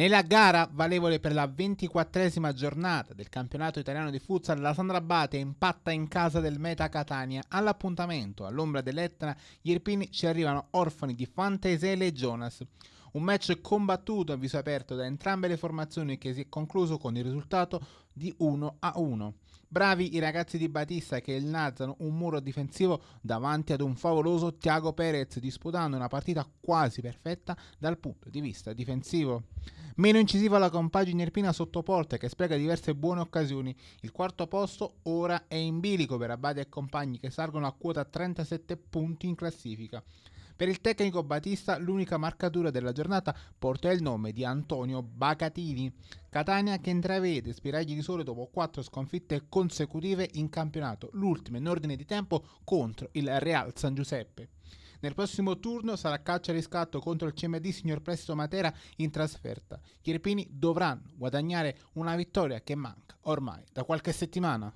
Nella gara valevole per la ventiquattresima giornata del campionato italiano di futsal, la Sandra Bate impatta in casa del Meta Catania. All'appuntamento, all'ombra dell'Etna, gli Irpini ci arrivano orfani di Fantesele e Jonas. Un match combattuto a viso aperto da entrambe le formazioni che si è concluso con il risultato di 1 a 1. Bravi i ragazzi di Batista che innalzano un muro difensivo davanti ad un favoloso Thiago Perez disputando una partita quasi perfetta dal punto di vista difensivo. Meno incisiva la compagine irpina sottoporta che spiega diverse buone occasioni. Il quarto posto ora è in bilico per Abate e compagni che salgono a quota 37 punti in classifica. Per il tecnico Batista l'unica marcatura della giornata porta il nome di Antonio Bacatini. Catania che intravede spiragli di sole dopo quattro sconfitte consecutive in campionato, l'ultima in ordine di tempo contro il Real San Giuseppe. Nel prossimo turno sarà caccia e riscatto contro il CMD signor Presto Matera in trasferta. Gli Chirpini dovranno guadagnare una vittoria che manca ormai da qualche settimana.